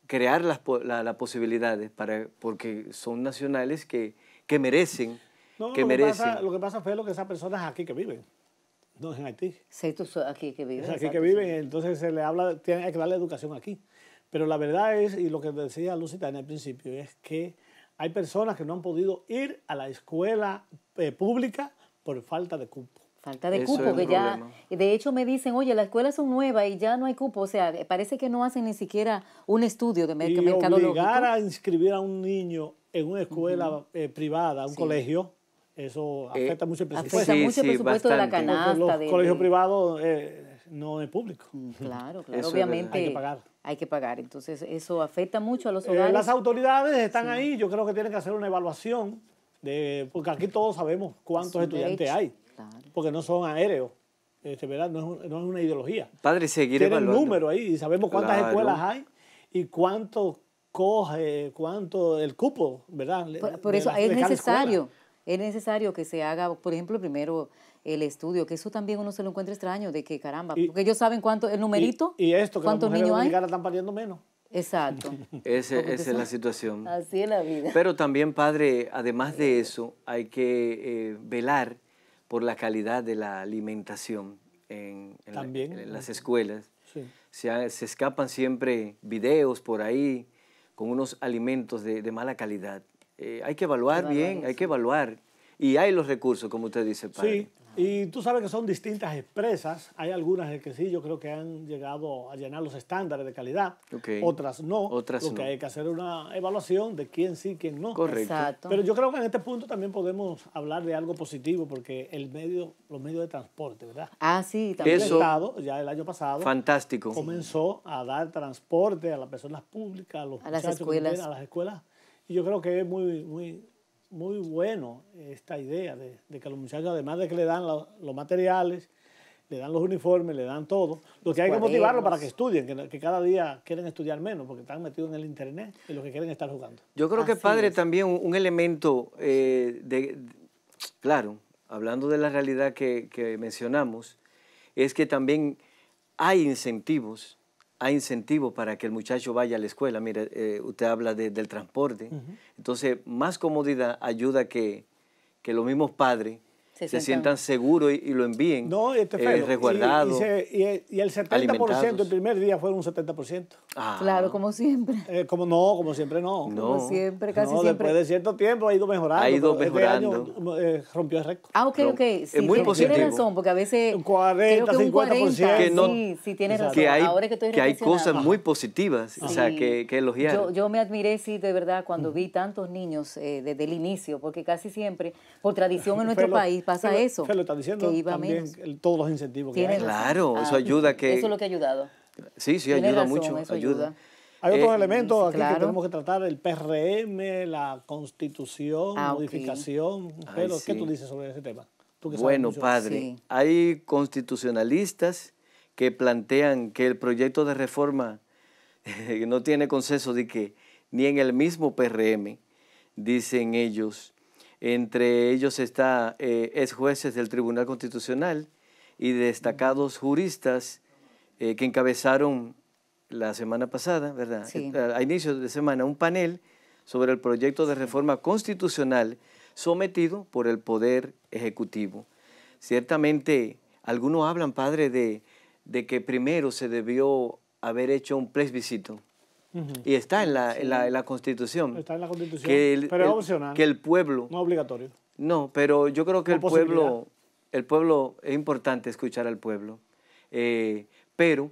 crear las, la, posibilidades, para, porque son nacionales que, merecen. lo, Que pasa, lo que pasa fue lo que esas personas aquí que viven. No, es en Haití. Sí, tú aquí que vives. Es aquí que viven, entonces se le habla, tiene, hay que darle educación aquí. Pero la verdad es, y lo que decía Lucita en el principio, es que hay personas que no han podido ir a la escuela eh, pública por falta de cupo. Falta de cupo, que ya, de hecho me dicen, oye, las escuelas son nuevas y ya no hay cupo, o sea, parece que no hacen ni siquiera un estudio de mercado. Y a inscribir a un niño en una escuela eh, privada, un colegio, eso eh, afecta mucho el presupuesto. de la canasta. Porque los colegios privados eh, no es público. Mm, claro, claro. Obviamente hay que pagar. Hay que pagar. Entonces, eso afecta mucho a los eh, hogares. las autoridades están ahí. Yo creo que tienen que hacer una evaluación. De, porque aquí todos sabemos cuántos estudiantes hay. Porque no son aéreos. Este, ¿verdad? No, es, una ideología. Padre, seguir Tienen el número ahí y sabemos cuántas escuelas hay y cuánto coge, cuánto el cupo, ¿verdad? Por, eso es necesario es necesario que se haga, por ejemplo, primero el estudio, que eso también uno se lo encuentra extraño, de que caramba, porque ellos saben cuánto, el numerito, y, y esto, que cuántos niños hay. están pariendo menos. Exacto. esa es la situación. Así es la vida. Pero también, padre, además de eh. eso, hay que eh, velar por la calidad de la alimentación en, las escuelas. Se, escapan siempre videos por ahí con unos alimentos de mala calidad. Eh, hay que evaluar bien, hay que evaluar. Y hay los recursos, como usted dice, padre. Sí, y tú sabes que son distintas empresas. Hay algunas que sí, yo creo que han llegado a llenar los estándares de calidad. Otras no. Otras lo que hay que hacer una evaluación de quién sí, quién no. Correcto. Pero yo creo que en este punto también podemos hablar de algo positivo, porque el medio, los medios de transporte, ¿verdad? Ah, sí, también. el Estado, ya el año pasado. Fantástico. Comenzó a dar transporte a las personas públicas, a los muchachos a las escuelas y yo creo que es muy, muy, muy bueno esta idea de, de que los muchachos, además de que le dan los materiales, le dan los uniformes, le dan todo. Lo que hay que motivarlos para que estudien, que, cada día quieren estudiar menos porque están metidos en el internet y lo que quieren estar jugando. Yo creo que, padre, también un, elemento eh, claro, hablando de la realidad que, que mencionamos, es que también hay incentivos hay incentivo para que el muchacho vaya a la escuela. Mire, eh, usted habla del transporte. Entonces, más comodidad ayuda que, que los mismos padres se, sientan seguros y, lo envíen no, este eh, resguardado. Y, y, el 70% el primer día fueron un 70%. Ah. Claro, como siempre. Eh, como no, como siempre no. no. Como siempre, casi no, siempre. Después de cierto tiempo ha ido mejorando. Ha ido este mejorando. Eh, rompió el récord. Ah, ok, ok. es muy positivo. Tiene razón, porque a veces. 40, 50%. Un 40, que no, sí, sí, tiene razón. Que hay, que, que hay cosas muy positivas, o sea, que, elogiar. Yo, yo, me admiré, sí, de verdad, cuando vi tantos niños eh, desde el inicio, porque casi siempre, por tradición en nuestro país, pasa eso. lo está diciendo que también todos los incentivos que hay. Claro, eso ah, ayuda que... Eso es lo que ha ayudado. Sí, sí, ayuda mucho, ayuda. Hay otros eh, elementos aquí que tenemos que tratar, el PRM, la Constitución, ah, modificación. Pero, ¿qué tú dices sobre ese tema? bueno, padre, hay constitucionalistas que plantean que el proyecto de reforma no tiene consenso de que ni en el mismo PRM, dicen ellos, entre ellos está eh, ex jueces del Tribunal Constitucional y destacados juristas eh, que encabezaron la semana pasada, ¿verdad? Eh, a inicios de semana, un panel sobre el proyecto de reforma constitucional sometido por el Poder Ejecutivo. Ciertamente, algunos hablan, padre, de, que primero se debió haber hecho un plebiscito y está en la, Constitución. Está en la Constitución, que el, pero es opcional. Que el pueblo... No obligatorio. No, pero yo creo que el pueblo, el pueblo... Es importante escuchar al pueblo. Eh, pero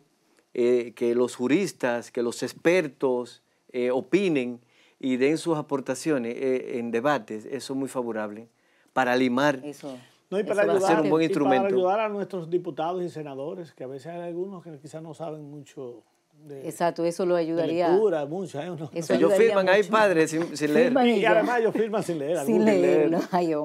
eh, que los juristas, que los expertos eh, opinen y den sus aportaciones en debates, eso es muy favorable para limar... Eso. No, y para, ayudar, ser un buen instrumento. para ayudar a nuestros diputados y senadores, que a veces hay algunos que quizás no saben mucho Exacto, eso lo ayudaría. firman sin, leer. y, además ellos firman sin leer. sin leer,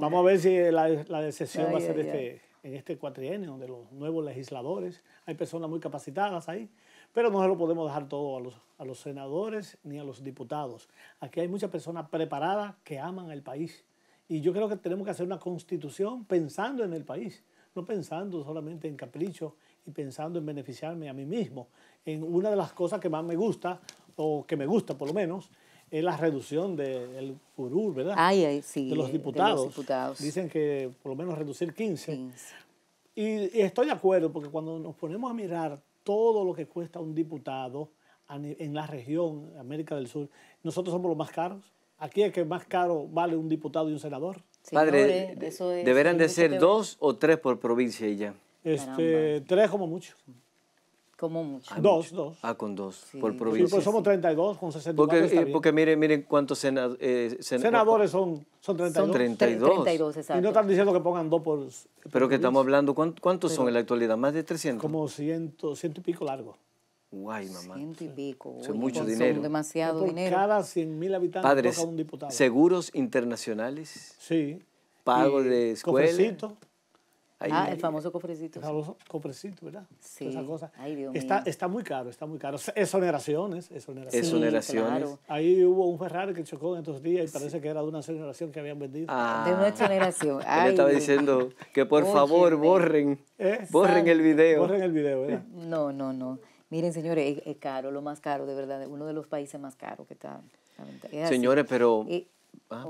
Vamos a ver si la, decisión va a ser este, en este cuatrienio, De los nuevos legisladores, hay personas muy capacitadas ahí, pero no se lo podemos dejar todo a los, a los senadores ni a los diputados. Aquí hay muchas personas preparadas que aman el país. Y yo creo que tenemos que hacer una constitución pensando en el país, no pensando solamente en caprichos y pensando en beneficiarme a mí mismo. En una de las cosas que más me gusta, o que me gusta por lo menos, es la reducción del furor, ¿verdad? sí, de, los diputados. Dicen que por lo menos reducir 15. Y, estoy de acuerdo, porque cuando nos ponemos a mirar todo lo que cuesta un diputado en la región, América del Sur, nosotros somos los más caros. Aquí es que más caro vale un diputado y un senador. Padre, eh, deberán de ser dos o tres por provincia y ya. Este, tres como mucho. Como mucho. Ah, dos, dos. Ah, con dos, por provincia. Sí, pues somos 32, con sesenta Porque, eh, porque miren, miren cuántos eh, senadores son, son 32. Son 32. exacto. Y no están diciendo que pongan dos por... Pero que estamos hablando, ¿cuántos, son en la actualidad? ¿Más de 300? Como ciento, ciento y pico largo. Guay, mamá. Ciento y pico. Son mucho dinero. Son demasiado por dinero. cada 100 mil habitantes Padres, toca un diputado. seguros internacionales. Sí. Pago de escuela ah, el famoso cofrecito. El famoso cofrecito, ¿verdad? Sí. Esa cosa. Ay, Dios está, mío. está muy caro, está muy caro. Exoneraciones, exoneraciones. exoneraciones. Ahí hubo un Ferrari que chocó en estos días y parece que era de una exoneración que habían vendido. Ah, de una exoneración. Ay, Él estaba diciendo que por favor borren, borren el video. Borren el video, ¿verdad? No, no, no. Miren, señores, es, caro, lo más caro, de verdad, uno de los países más caros que está. Señores, pero... Eh, Ah,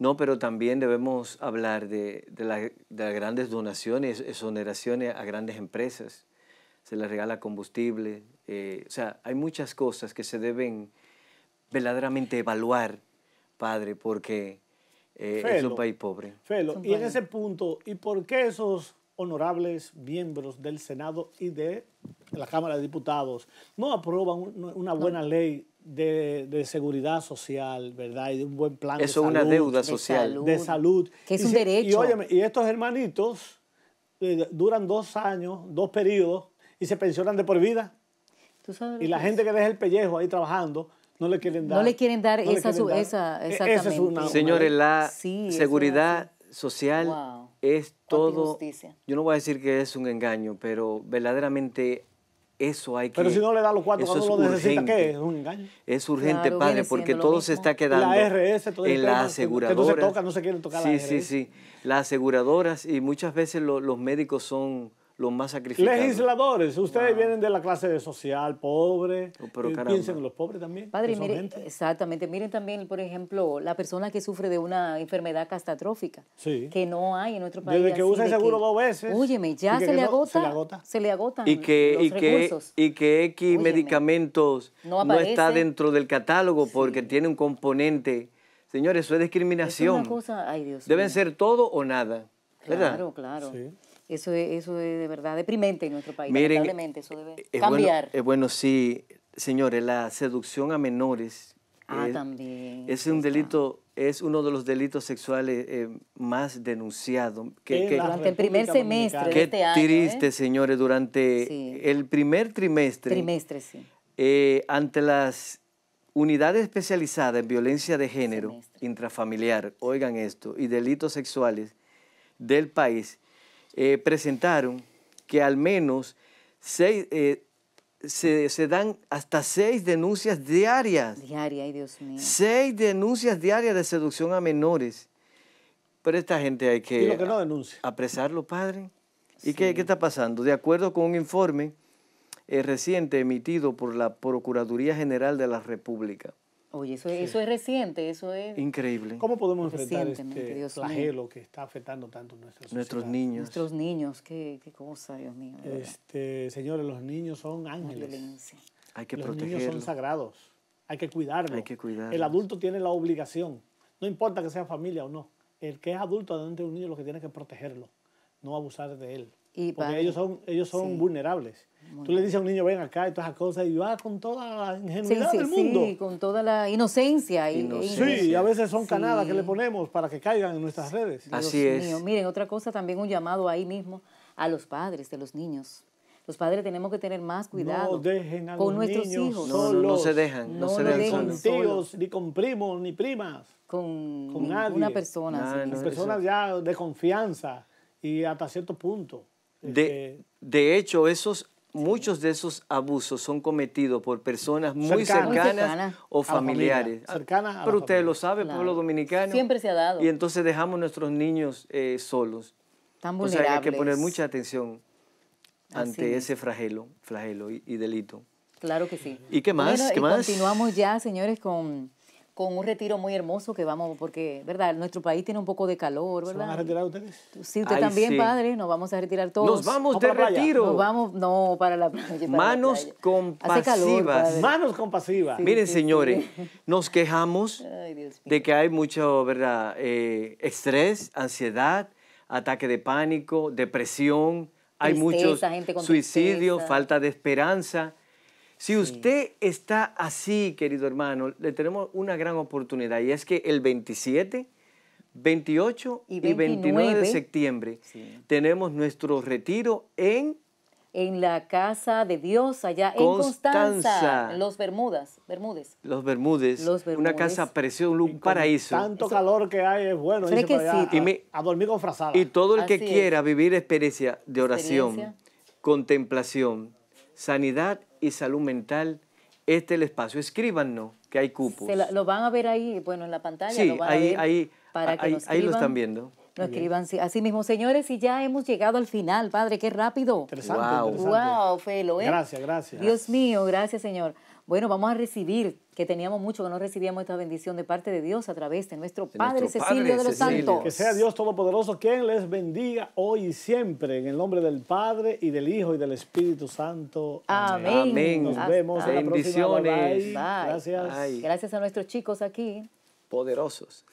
no, pero también debemos hablar de, la, las grandes donaciones, eh, exoneraciones a grandes empresas. Se les regala combustible. Eh, o sea, hay muchas cosas que se deben verdaderamente evaluar, padre, porque eh, es un país pobre. Felo, y en ese punto, ¿y por qué esos honorables miembros del Senado y de la Cámara de Diputados no aprueban una buena ley de, seguridad social, ¿verdad? Y de un buen plan. Eso es una deuda social. De salud. Que es un derecho. Y, estos hermanitos eh, duran dos años, dos periodos, y se pensionan de por vida. y la gente que deja el pellejo ahí trabajando, no le quieren dar. No le quieren dar, esa, Señores, la seguridad social es todo. Yo no voy a decir que es un engaño, pero verdaderamente eso hay que. Pero si no le da los cuatro cuando lo necesita, ¿qué? Es un engaño. Es urgente, padre, porque todo se está quedando en las aseguradoras. Que no se toca, no se quieren tocar sí, la Sí, sí, sí. Las aseguradoras y muchas veces los médicos son los más sacrificados. Legisladores, ustedes vienen de la clase social, pobre, oh, pero eh, piensen en los pobres también. Padre, exactamente, miren también, por ejemplo, la persona que sufre de una enfermedad catastrófica, que no hay en nuestro país. Desde que usa el seguro dos veces. Óyeme, ya se, le agota, se, le agota, agotan y que, y Que, y que X medicamentos no, está dentro del catálogo porque tiene un componente. Señores, eso es discriminación. Deben ser todo o nada. Claro, claro. Sí. Eso es, de verdad deprimente en nuestro país. Miren, eso eh, debe cambiar. Bueno, es sí, señores, la seducción a menores. Ah, es, un delito, es uno de los delitos sexuales eh, más denunciados. Que, durante el primer semestre de este año. Qué triste, ¿eh? señores, durante el primer trimestre. Trimestre, sí. ante las unidades especializadas en violencia de género, intrafamiliar, oigan esto, y delitos sexuales del país, eh, presentaron que al menos seis, eh, se, dan hasta seis denuncias diarias. Diaria, ay Dios mío. Seis denuncias diarias de seducción a menores. Pero esta gente hay que, apresarlo, padre. ¿Y qué, está pasando? De acuerdo con un informe eh, reciente emitido por la Procuraduría General de la República, Oye, eso, eso es reciente, eso es... Increíble. ¿Cómo podemos enfrentar este flagelo que está afectando tanto a Nuestros niños. Nuestros niños, qué, qué cosa, Dios mío. Este, señores, los niños son ángeles. Hay que protegerlos. los niños son sagrados. Hay que cuidarlos. Hay que El adulto tiene la obligación, no importa que sea familia o no, el que es adulto delante de un niño lo que tiene que protegerlo, no abusar de él porque ellos son, ellos son vulnerables. Tú le dices a un niño, ven acá y todas esas cosas, y va con toda la ingenuidad del mundo. Sí, con toda la inocencia. E sí, a veces son canadas que le ponemos para que caigan en nuestras redes. Así es. Miren, otra cosa, también un llamado ahí mismo a los padres de los niños. Los padres tenemos que tener más cuidado con nuestros hijos. No, se dejan, no, se dejan, con tíos, ni con primos, ni primas, con, una persona, ah, personas ya de confianza y hasta cierto punto. Este, de, eh, de hecho, esos, muchos de esos abusos son cometidos por personas muy cercanas, o familiares. Ah, pero ustedes lo sabe, pueblo dominicano. Siempre se ha dado. Y entonces dejamos nuestros niños eh, solos. Tan vulnerables. hay que poner mucha atención ante ese flagelo, flagelo y, delito. Claro que sí. ¿Y qué más? más? Continuamos ya, señores, con con un retiro muy hermoso que vamos, porque, ¿verdad? Nuestro país tiene un poco de calor, ¿verdad? ¿Se a retirar ustedes? Sí, usted también, padre, nos vamos a retirar todos. Nos vamos de retiro. Nos vamos, no, para la Manos compasivas. Manos compasivas. Miren, señores, nos quejamos de que hay mucho, ¿verdad? Eh, estrés, ansiedad, ataque de pánico, depresión, hay muchos suicidios, falta de esperanza. Si usted está así, querido hermano, le tenemos una gran oportunidad y es que el 27, 28 y, 29, de septiembre tenemos nuestro retiro en... En la casa de Dios, allá en Constanza, los Bermudas, Los Bermúdez, los una casa preciosa, un paraíso. Tanto calor que hay, es bueno irse a, y dormir con frazada. Y todo el que quiera vivir experiencia de oración, contemplación, sanidad y salud mental, este es el espacio. Escríbanos que hay cupos. Se lo van a ver ahí, bueno, en la pantalla. ahí, para que lo están viendo. No escriban, Así mismo, señores, y ya hemos llegado al final, Padre, qué rápido. Interesante, wow. Felo, ¿eh? Gracias, gracias. Dios mío, gracias, Señor. Bueno, vamos a recibir que teníamos mucho que no recibíamos esta bendición de parte de Dios a través de nuestro Padre Cecilio de los Santos. Que sea Dios Todopoderoso quien les bendiga hoy y siempre en el nombre del Padre y del Hijo y del Espíritu Santo. Amén. Nos vemos en la próxima. Bendiciones. Gracias. Gracias a nuestros chicos aquí. Poderosos.